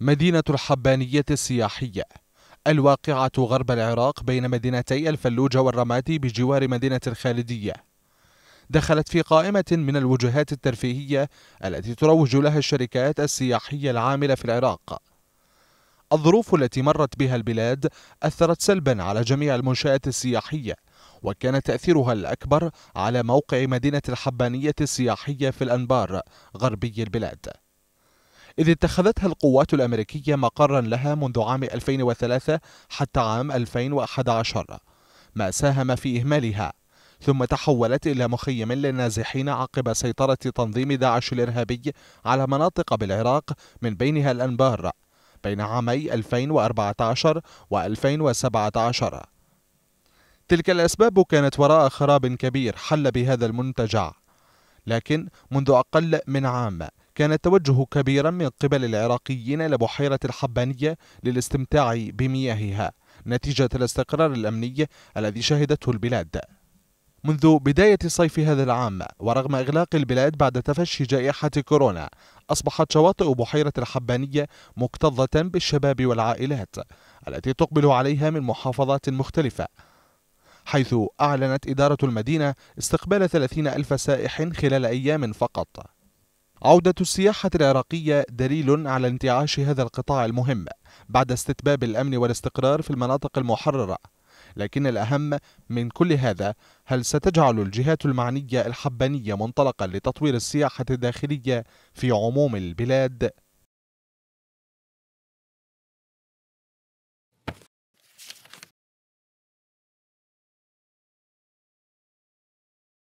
مدينة الحبانية السياحية الواقعة غرب العراق بين مدينتي الفلوجة والرمادي بجوار مدينة الخالدية دخلت في قائمة من الوجهات الترفيهية التي تروج لها الشركات السياحية العاملة في العراق الظروف التي مرت بها البلاد أثرت سلبا على جميع المنشآت السياحية وكان تأثيرها الأكبر على موقع مدينة الحبانية السياحية في الأنبار غربي البلاد إذ اتخذتها القوات الأمريكية مقرا لها منذ عام 2003 حتى عام 2011 ما ساهم في إهمالها ثم تحولت إلى مخيم للنازحين عقب سيطرة تنظيم داعش الإرهابي على مناطق بالعراق من بينها الأنبار بين عامي 2014 و 2017 تلك الأسباب كانت وراء خراب كبير حل بهذا المنتجع لكن منذ أقل من عام كان التوجه كبيرا من قبل العراقيين لبحيرة الحبانية للاستمتاع بمياهها نتيجة الاستقرار الأمني الذي شهدته البلاد منذ بداية صيف هذا العام ورغم إغلاق البلاد بعد تفشي جائحة كورونا أصبحت شواطئ بحيرة الحبانية مكتظة بالشباب والعائلات التي تقبل عليها من محافظات مختلفة حيث أعلنت إدارة المدينة استقبال 30 ألف سائح خلال أيام فقط عودة السياحة العراقية دليل على انتعاش هذا القطاع المهم بعد استتباب الأمن والاستقرار في المناطق المحررة لكن الأهم من كل هذا هل ستجعل الجهات المعنية الحبانية منطلقا لتطوير السياحة الداخلية في عموم البلاد؟